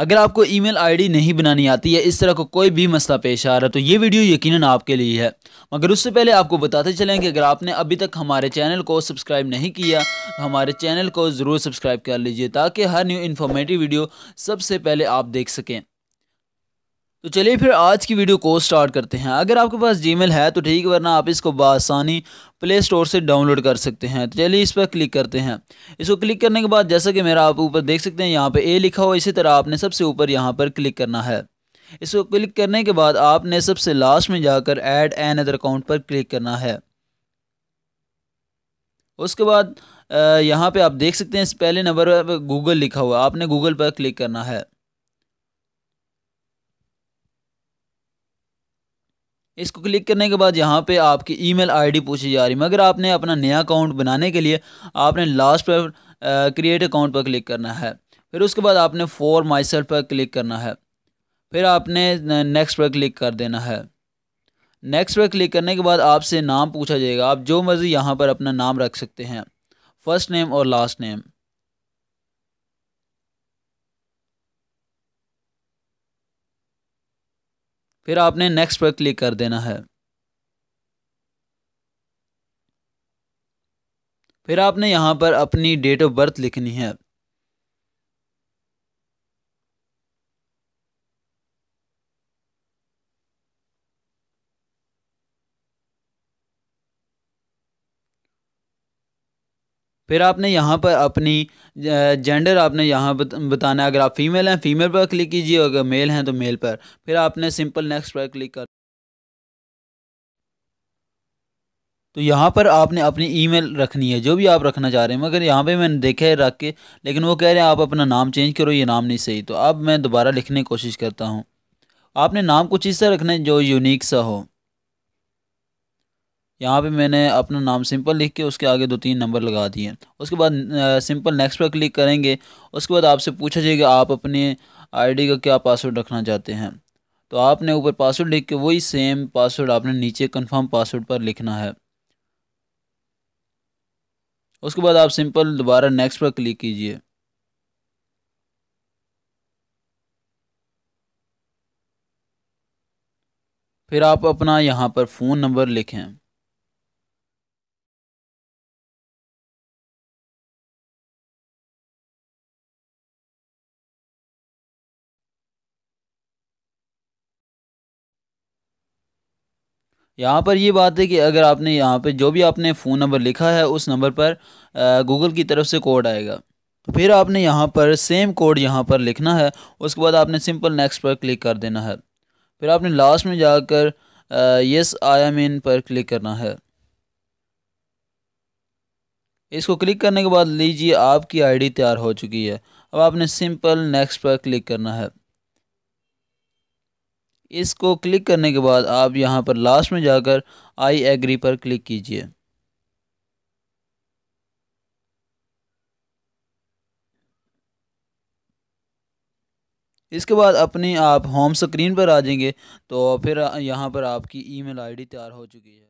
अगर आपको email ID नहीं बनानी आती है इस तरह का को कोई भी मसला पेश आ रहा है तो ये वीडियो यकीनन आपके लिए है मगर उससे पहले आपको बताते चलें कि अगर आपने अभी तक हमारे चैनल को सब्सक्राइब नहीं किया तो हमारे चैनल को ज़रूर सब्सक्राइब कर लीजिए ताकि हर न्यू इन्फॉर्मेटिव वीडियो सबसे पहले आप देख सकें तो चलिए फिर आज की वीडियो को स्टार्ट करते हैं अगर आपके पास जीमेल है तो ठीक वरना आप इसको बसानी प्ले स्टोर से डाउनलोड कर सकते हैं तो चलिए इस पर क्लिक करते हैं इसको क्लिक करने के बाद जैसा कि मेरा आप ऊपर देख सकते हैं यहाँ पे ए लिखा हुआ इसी तरह आपने सबसे ऊपर यहाँ पर क्लिक करना है इसको क्लिक करने के बाद आपने सबसे लास्ट में जाकर एड एन अदर अकाउंट पर क्लिक करना है उसके बाद यहाँ पर आप देख सकते हैं इस पहले नंबर पर गूगल लिखा हुआ आपने गूगल पर क्लिक करना है इसको क्लिक करने के बाद यहाँ पे आपकी ईमेल आईडी पूछी जा रही है मगर आपने अपना नया अकाउंट बनाने के लिए आपने लास्ट पर क्रिएट अकाउंट पर क्लिक करना है फिर उसके बाद आपने फॉर माई सेल्फ पर क्लिक करना है फिर आपने नेक्स्ट पर क्लिक कर देना है नेक्स्ट पर क्लिक करने के बाद आपसे नाम पूछा जाएगा आप जो मर्ज़ी यहाँ पर अपना नाम रख सकते हैं फर्स्ट नेम और लास्ट नेम फिर आपने नेक्स्ट पर क्लिक कर देना है फिर आपने यहाँ पर अपनी डेट ऑफ बर्थ लिखनी है फिर आपने यहाँ पर अपनी जेंडर आपने यहाँ बताना है अगर आप फीमेल हैं फीमेल पर क्लिक कीजिए अगर मेल हैं तो मेल पर फिर आपने सिंपल नेक्स्ट पर क्लिक कर तो यहाँ पर आपने अपनी ईमेल रखनी है जो भी आप रखना चाह रहे हैं मगर यहाँ पे मैंने देखा है रख के लेकिन वो कह रहे हैं आप अपना नाम चेंज करो ये नाम नहीं सही तो अब मैं दोबारा लिखने की कोशिश करता हूँ आपने नाम कुछ इस तरह रखना है जो यूनिक सा हो यहाँ पे मैंने अपना नाम सिंपल लिख के उसके आगे दो तीन नंबर लगा दिए उसके बाद सिंपल नेक्स्ट पर क्लिक करेंगे उसके बाद आपसे पूछा जाएगा आप अपने आईडी का क्या पासवर्ड रखना चाहते हैं तो आपने ऊपर पासवर्ड लिख के वही सेम पासवर्ड आपने नीचे कंफर्म पासवर्ड पर लिखना है उसके बाद आप सिंपल दोबारा नेक्स्ट पर क्लिक कीजिए फिर आप अपना यहाँ पर फ़ोन नंबर लिखें यहाँ पर ये बात है कि अगर आपने यहाँ पे जो भी आपने फ़ोन नंबर लिखा है उस नंबर पर गूगल की तरफ से कोड आएगा तो फिर आपने यहाँ पर सेम कोड यहाँ पर लिखना है उसके बाद आपने सिंपल नेक्स्ट पर क्लिक कर देना है फिर आपने लास्ट में जाकर यस आई एम इन पर क्लिक करना है इसको क्लिक करने के बाद लीजिए आपकी आईडी तैयार हो चुकी है अब आपने सिंपल नेक्स्ट पर क्लिक करना है इसको क्लिक करने के बाद आप यहाँ पर लास्ट में जाकर आई एग्री पर क्लिक कीजिए इसके बाद अपने आप होम स्क्रीन पर आ जाएंगे तो फिर यहाँ पर आपकी ईमेल आईडी तैयार हो चुकी है